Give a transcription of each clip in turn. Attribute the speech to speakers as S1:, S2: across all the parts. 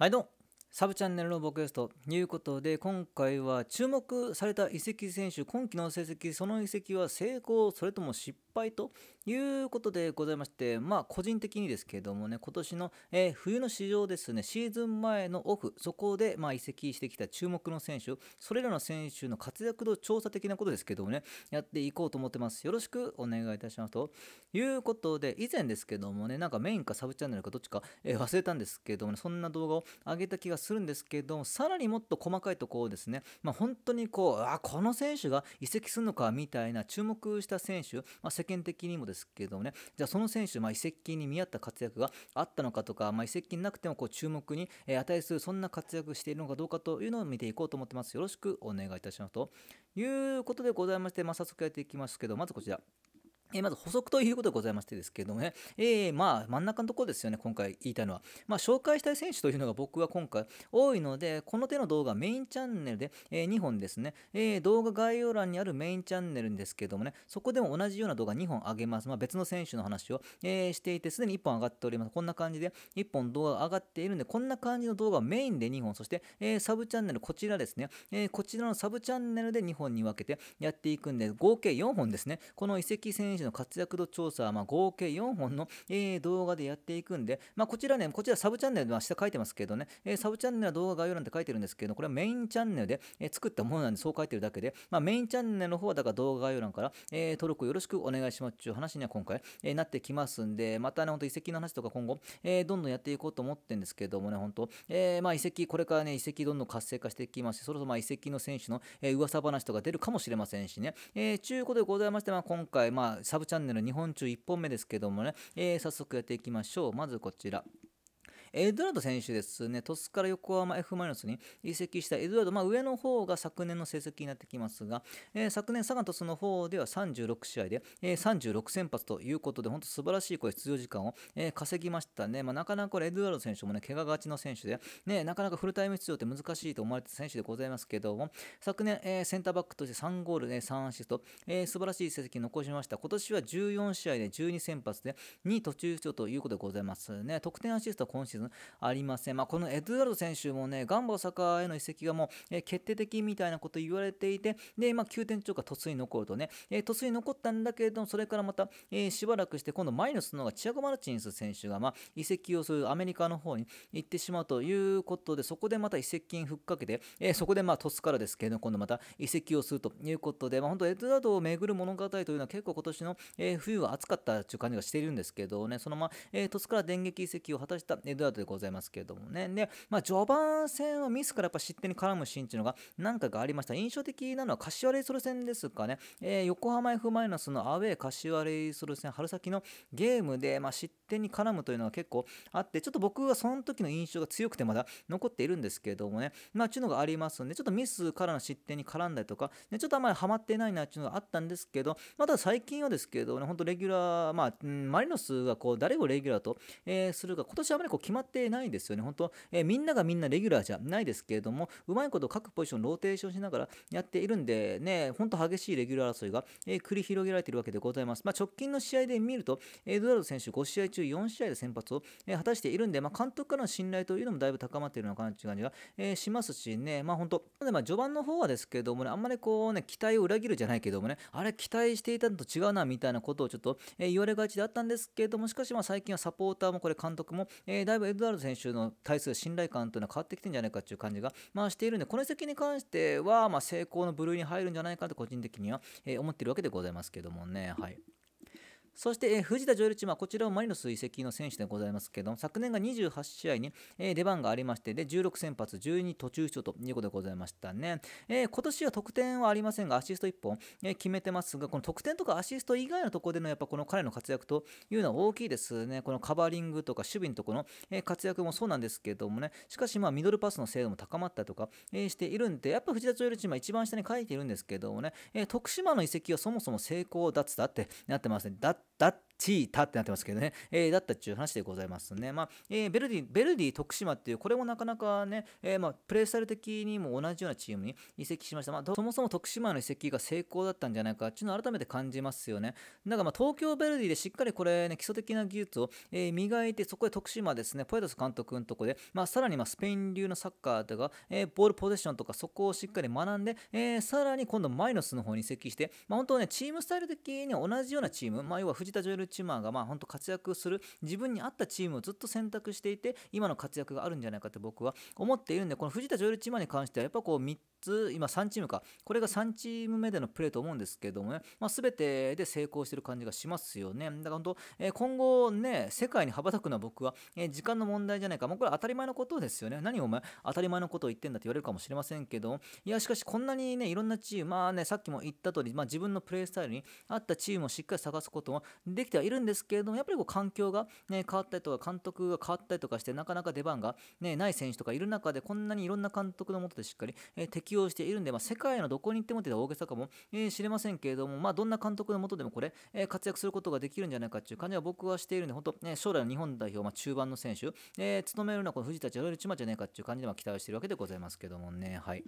S1: はいどうもサブチャンネルのボ僕ですということで今回は注目された移籍選手今季の成績その移籍は成功それとも失敗ということでございまして、まあ、個人的にですけれどもね、今年の、えー、冬の市場ですね、シーズン前のオフ、そこで、まあ、移籍してきた注目の選手、それらの選手の活躍度調査的なことですけどもね、やっていこうと思ってます。よろしくお願いいたします。ということで、以前ですけどもね、なんかメインかサブチャンネルかどっちか、えー、忘れたんですけどもね、そんな動画を上げた気がするんですけども、さらにもっと細かいところをですね、まあ、本当にこう、あ、この選手が移籍するのかみたいな注目した選手、まあ世間的にもですけどもね、じゃあその選手、まあ、移籍に見合った活躍があったのかとか、まあ、移籍なくてもこう注目に値する、そんな活躍しているのかどうかというのを見ていこうと思ってます。よろしくお願いいたします。ということでございまして、まあ、早速やっていきますけど、まずこちら。えまず補足ということでございましてですけれどもね、えー、まあ真ん中のところですよね、今回言いたいのは。まあ、紹介したい選手というのが僕は今回多いので、この手の動画メインチャンネルで、えー、2本ですね、えー、動画概要欄にあるメインチャンネルですけどもね、そこでも同じような動画2本上げます。まあ、別の選手の話を、えしていて、すでに1本上がっております。こんな感じで1本動画上がっているんで、こんな感じの動画をメインで2本、そして、えサブチャンネル、こちらですね、えこちらのサブチャンネルで2本に分けてやっていくんで、合計4本ですね、この移籍選手手の活躍度調査は、ま合計4本の、えー、動画でやっていくんで、まあ、こちらね、こちらサブチャンネル、であ、下書いてますけどね、えー、サブチャンネルは動画概要欄で書いてるんですけど、これはメインチャンネルで、えー、作ったものなんでそう書いてるだけで、まあ、メインチャンネルの方はだから動画概要欄から、え登録よろしくお願いしますという話には今回、えなってきますんで、またね、ほんと遺跡の話とか今後、えどんどんやっていこうと思ってるんですけどもね、本当、えま遺跡、これからね、遺跡どんどん活性化していきますし、そろそろま遺跡の選手の、え噂話とか出るかもしれませんしね、えー、ちゅうことでございまして、まあ、今回、まあ、サブチャンネル日本中1本目ですけどもね、えー、早速やっていきましょう。まずこちら。エドワード選手ですね、鳥栖から横浜 F マイナスに移籍したエドワード、まあ、上の方が昨年の成績になってきますが、えー、昨年、サガン鳥栖の方では36試合で、えー、36先発ということで、本当素晴らしいこれ出場時間を、えー、稼ぎましたね。まあ、なかなかこれエドワード選手もね、怪我がちの選手で、ね、なかなかフルタイム出場って難しいと思われてた選手でございますけども、昨年、えー、センターバックとして3ゴールで、ね、3アシスト、えー、素晴らしい成績残しました。今年は14試合で12先発で2途中出場ということでございますね。得点アシストは今シーズンうのありません。まあ、このエドゥアルド選手もね、ガンバ大阪への移籍がもう、え決定的みたいなこと言われていて、で、まあ、9点超過突に残るとね、え突に残ったんだけれども、それからまた、えしばらくして、今度マイナスの方がチアゴ・マルチンス選手が、まあ、移籍をするアメリカの方に行ってしまうということで、そこでまた移籍金ふっかけて、えそこでまあ、トからですけれども、今度また移籍をするということで、まあ、本当エドゥアルドを巡る物語というのは結構今年の、え冬は暑かったという感じがしているんですけどね、そのまま、えー、トから電撃移籍を果たしたエドゥアルドーでございますけれどもね。で、まあ、序盤戦はミスからやっぱ失点に絡むシーンっていうのが何回かありました。印象的なのは柏レイソル戦ですかね。えー、横浜 F マイナスのアウェー柏レイソル戦、春先のゲームで、まあ、失点に絡むというのは結構あって、ちょっと僕はその時の印象が強くてまだ残っているんですけれどもね。まあ、ちゅうのがありますんで、ちょっとミスからの失点に絡んだりとか、ね、ちょっとあまりハマってないなっていうのがあったんですけど、まあ、ただ最近はですけどね、本当レギュラー、まあ、マリノスがこう、誰をレギュラーと、えー、するか、今年はあまりこう決ままってないんですよね。本当、えー、みんながみんなレギュラーじゃないですけれども、うまいこと各ポジションローテーションしながらやっているんで、ね、本当激しいレギュラー争いが、えー、繰り広げられているわけでございます。まあ、直近の試合で見ると、エドワード選手5試合中4試合で先発を、えー、果たしているんで、まあ、監督からの信頼というのもだいぶ高まっているような感じが、えー、しますしね、まあ、本当、でまあ序盤の方はですけれどもね、あんまりこうね、期待を裏切るじゃないけどもね、あれ、期待していたのと違うなみたいなことをちょっと、え言われがちであったんですけれども、しかしまあ最近はサポーターもこれ監督も、えだいぶエドワード選手の対する信頼感というのは変わってきてるんじゃないかという感じが、まあ、しているので、この席に関しては、まあ、成功の部類に入るんじゃないかと個人的には、えー、思っているわけでございますけどもね。はいそして、え藤田ジョエルチマ、こちらもマリノス移籍の選手でございますけども、昨年が28試合に、え出番がありまして、で、16先発、12途中出場ということでございましたね。えー、今年は得点はありませんが、アシスト1本、え決めてますが、この得点とかアシスト以外のところでの、やっぱこの彼の活躍というのは大きいですね。このカバーリングとか守備のところの、え活躍もそうなんですけどもね、しかし、まミドルパスの精度も高まったりとか、えしているんで、やっぱ藤田ジョエルチマ一番下に書いているんですけどもね、え徳島の移籍はそもそも成功だつだってなってますね。だって that チータってなってますけどね、えー、だったっちゅう話でございますね。まあ、えー、ベルディ、ベルディ徳島っていう、これもなかなかね、えー、まあ、プレースタイル的にも同じようなチームに移籍しました。まあ、そもそも徳島の移籍が成功だったんじゃないかっていうのを改めて感じますよね。だからまあ、東京ベルディでしっかりこれね、基礎的な技術を、えー、磨いて、そこで徳島ですね、ポエトス監督のとこで、まあ、さらにまあスペイン流のサッカーとか、えー、ボールポゼッションとか、そこをしっかり学んで、えー、さらに今度マイノスの方に移籍して、まあ、本当ね、チームスタイル的には同じようなチーム、まあ、要は藤田ジョエルチューマーがまあ本当活躍する自分に合ったチームをずっと選択していて今の活躍があるんじゃないかって僕は思っているんでこの藤田ジョエルチューマーに関してはやっぱこう3つ今3チームかこれが3チーム目でのプレーと思うんですけどもね、まあ、全てで成功してる感じがしますよねだから本当、え今後ね世界に羽ばたくのは僕は、え時間の問題じゃないかもうこれ当たり前のことですよね何お前当たり前のことを言ってんだって言われるかもしれませんけどいやしかしこんなにねいろんなチームまあねさっきも言った通りまあ、自分のプレースタイルに合ったチームをしっかり探すこともできてはいるんですけれども、やっぱりこう環境が、ね、変わったりとか、監督が変わったりとかして、なかなか出番が、ね、ない選手とかいる中で、こんなにいろんな監督のもとでしっかり、え適応しているんで、まあ、世界のどこに行ってもって大げさかも、えー、知れませんけれども、まあ、どんな監督のもとでもこれ、え活躍することができるんじゃないかっていう感じは僕はしているんで、本当、ね、将来の日本代表、まあ、中盤の選手、えー、務めるのはこの藤田千代千まじゃねえかっていう感じでま期待をしているわけでございますけどもね。はい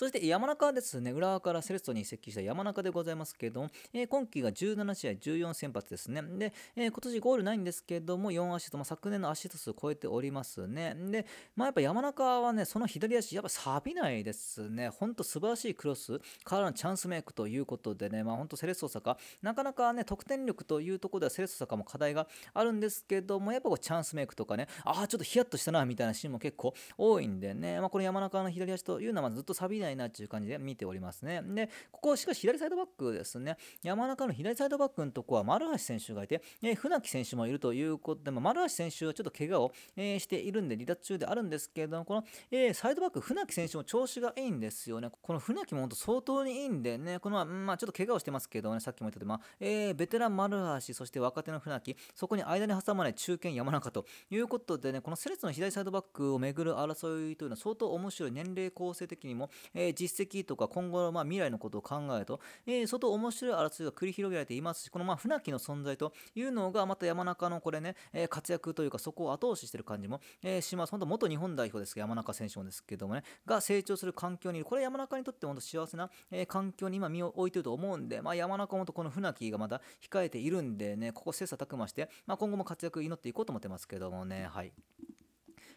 S1: そして山中ですね、浦和からセレッソに移籍した山中でございますけれども、えー、今季が17試合14先発ですね。で、えー、今年ゴールないんですけども、4アシスト、まあ、昨年のアシスト数を超えておりますね。で、まあ、やっぱ山中はね、その左足、やっぱ錆びないですね。ほんと素晴らしいクロスからのチャンスメイクということでね、まあ、ほんとセレッソ坂、なかなかね、得点力というところではセレッソ坂も課題があるんですけども、やっぱこうチャンスメイクとかね、ああ、ちょっとヒヤッとしたな、みたいなシーンも結構多いんでね、まあ、この山中の左足というのはずっと錆びないないなっていう感じで見ておりますね。で、ここ、しかし左サイドバックですね、山中の左サイドバックのとこは丸橋選手がいて、え船木選手もいるということで、まあ、丸橋選手はちょっと怪我を、えー、しているんで、離脱中であるんですけれども、この、えー、サイドバック、船木選手も調子がいいんですよね。この船木も本当相当にいいんでね、この、まあ、ちょっと怪我をしてますけどね、さっきも言ったと、まあ、えー、ベテラン丸橋、そして若手の船木、そこに間に挟まれ中堅山中ということでね、このセレッツの左サイドバックをめぐる争いというのは相当面白い、年齢構成的にも、え実績とか今後のま未来のことを考えると、え相当面白い争いが繰り広げられていますし、このま船木の存在というのが、また山中のこれね、え活躍というか、そこを後押ししてる感じも、えします。本当、元日本代表ですけど、山中選手もですけどもね、が成長する環境にいる。これ山中にとって本当幸せな、え環境に今身を置いてると思うんで、まあ、山中もとこの船木がまだ控えているんでね、ここ切磋琢磨して、まあ、今後も活躍祈っていこうと思ってますけどもね、はい。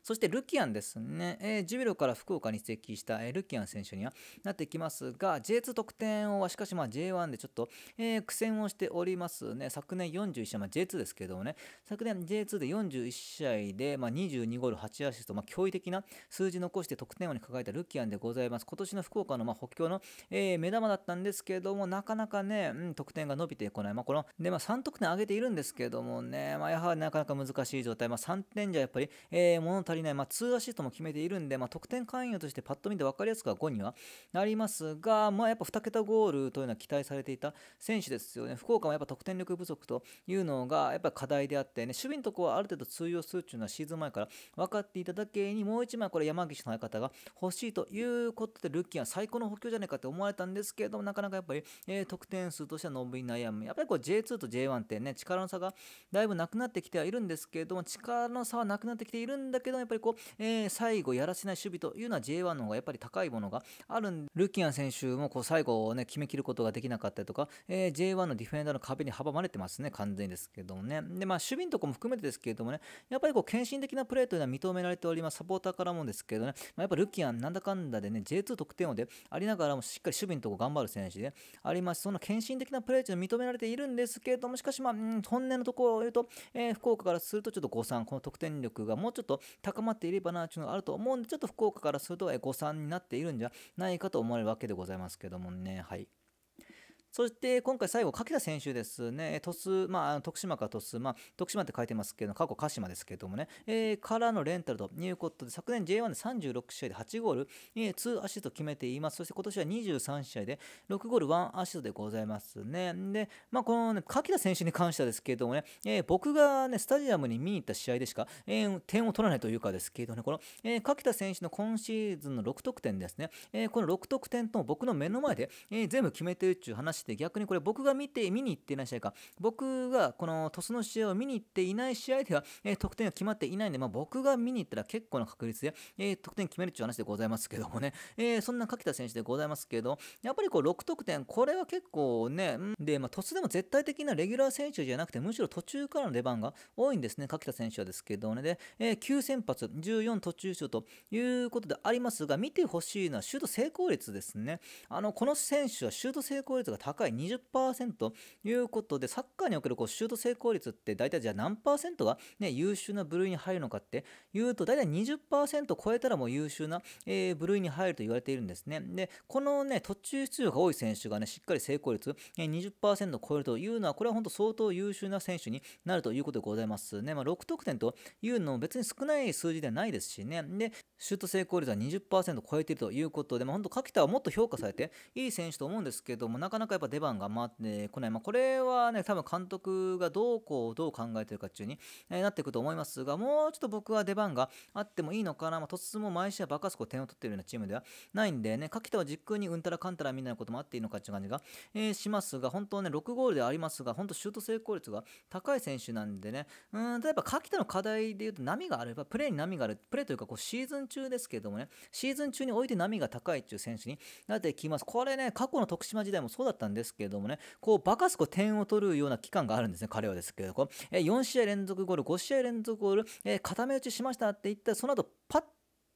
S1: そしてルキアンですね、えー、ジュビロから福岡に移籍した、えー、ルキアン選手にはなってきますが、J2 得点王はしかしまあ J1 でちょっと、えー、苦戦をしておりますね。昨年41試合、まあ、J2 ですけどもね、昨年 J2 で41試合で、まあ、22ゴール8アシスト、まあ、驚異的な数字残して得点王に輝いたルキアンでございます。今年の福岡のまあ補強の、えー、目玉だったんですけども、なかなかね、うん、得点が伸びてこない。まあ、このでまあ、3得点上げているんですけどもね、まあ、やはりなかなか難しい状態、まあ、3点じゃやっぱり、えー、物足りない、まあ、2アシストも決めているんで、まあ、得点関与としてパッと見て分かりやすくは5にはなりますが、まあ、やっぱ2桁ゴールというのは期待されていた選手ですよね。福岡もやっぱ得点力不足というのがやっぱ課題であって、ね、守備のところはある程度通用するというのはシーズン前から分かっていただけに、もう1枚これ山岸の相方が欲しいということで、ルッキーは最高の補強じゃないかって思われたんですけれども、なかなかやっぱり、えー、得点数としては伸び悩む。やっぱりこう J2 と J1 ってね、力の差がだいぶなくなってきてはいるんですけれども、力の差はなくなってきているんだけど、やっぱりこう、えー、最後やらせない守備というのは J1 の方がやっぱり高いものがあるんで、ルキアン選手もこう最後を、ね、決めきることができなかったりとか、えー、J1 のディフェンダーの壁に阻まれてますね、完全ですけどもね。で、まあ、守備のとこも含めてですけれどもね、やっぱりこう献身的なプレーというのは認められております、サポーターからもですけどね、まあ、やっぱルキアン、なんだかんだでね、J2 得点王でありながらも、しっかり守備のとこ頑張る選手であります、その献身的なプレーというのは認められているんですけれども、しかし、まあ、本音のところを言うと、えー、福岡からするとちょっと誤算、この得点力がもうちょっと高高まっていればなというのがあると思うんで、ちょっと福岡からすると誤算になっているんじゃないかと思われるわけでございますけどもね。はい。そして今回最後、柿田選手ですね、鳥栖、まあ、徳島か鳥栖、まあ、徳島って書いてますけど、過去鹿島ですけどもね、えー、からのレンタルということで、昨年 J1 で36試合で8ゴール、えー、2アシスト決めています。そして今年は23試合で6ゴール1アシストでございますね。で、まあ、このね、掛田選手に関してはですけどもね、えー、僕がね、スタジアムに見に行った試合でしか、えー、点を取らないというかですけどね、この、えー、柿田選手の今シーズンの6得点ですね、えー、この6得点と僕の目の前で、えー、全部決めてるっいう話して逆にこれ僕が見て見に行っていない試合か僕がこの鳥栖の試合を見に行っていない試合では、えー、得点が決まっていないんで、まあ、僕が見に行ったら結構な確率で、えー、得点決めるっていう話でございますけどもね、えー、そんな柿田選手でございますけどやっぱりこう6得点これは結構ねで、まあ、鳥栖でも絶対的なレギュラー選手じゃなくてむしろ途中からの出番が多いんですね柿田選手はですけどねで、えー、9先発14途中賞ということでありますが見てほしいのはシュート成功率ですねあのこの選手はシュート成功率が高い20%ということで、サッカーにおけるこうシュート成功率って大体じゃあ何が、ね、優秀な部類に入るのかっていうと、大体20%超えたらもう優秀な、え部類に入ると言われているんですね。で、このね、途中出場が多い選手がね、しっかり成功率、20%超えるというのは、これは本当相当優秀な選手になるということでございますね。まあ、6得点というのも別に少ない数字ではないですしね。で、シュート成功率は20%超えているということで、まあ、本当、垣田はもっと評価されていい選手と思うんですけども、なかなかやっぱぱ出番が回ってこない、まあ、これはね多分監督がどうこうどう考えてるか中に、えなっていくと思いますがもうちょっと僕は出番があってもいいのかな、まあ、突も毎試合バカスコ点を取ってるようなチームではないんでね柿田は軸にうんたらかんたらみんなのこともあっていいのかっていう感じが、えー、しますが本当ね6ゴールでありますが本当シュート成功率が高い選手なんでねうん例えば柿田の課題でいうと波があればプレーに波があるプレーというかこうシーズン中ですけどもねシーズン中において波が高いっていう選手になってきますこれね過去の徳島時代もそうだったんですけれどもね、こう、バカすこ点を取るような期間があるんですね、彼はですけれども、え4試合連続ゴール、5試合連続ゴール、え固め打ちしましたって言ったら、その後、パッ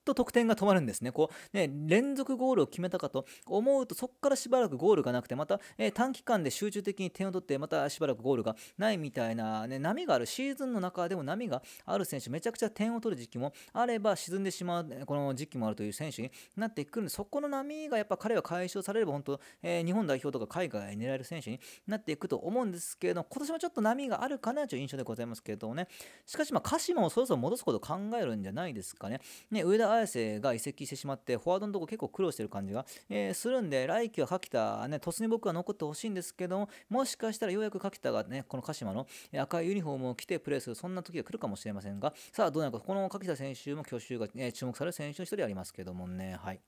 S1: と得点が止まるんですね。こう、ね、連続ゴールを決めたかと思うと、そこからしばらくゴールがなくて、また、えー、短期間で集中的に点を取って、またしばらくゴールがないみたいな、ね、波がある、シーズンの中でも波がある選手、めちゃくちゃ点を取る時期もあれば、沈んでしまう、この時期もあるという選手になってくるんで、そこの波がやっぱ彼は解消されれば、本当、えー、日本代表とか海外に狙える選手になっていくと思うんですけれども、今年もちょっと波があるかなという印象でございますけれどもね、しかし、まあ、鹿島もそろそろ戻すことを考えるんじゃないですかね。ね上田綾瀬が移籍してしまって、フォワードのとこ結構苦労してる感じが、えー、するんで、来季は柿田、ね、突然僕は残ってほしいんですけども、もしかしたらようやく柿田がね、この鹿島の赤いユニフォームを着てプレーする、そんな時が来るかもしれませんが、さあ、どうなるか、この柿田選手も去就が、ね、注目される選手の一人ありますけどもね、はい。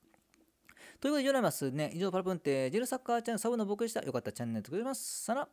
S1: ということで、以上になりますね。以上、パラプンテ、ジェルサッカーチャンネルサブの僕でした。よかったらチャンネル登録します。さよなら。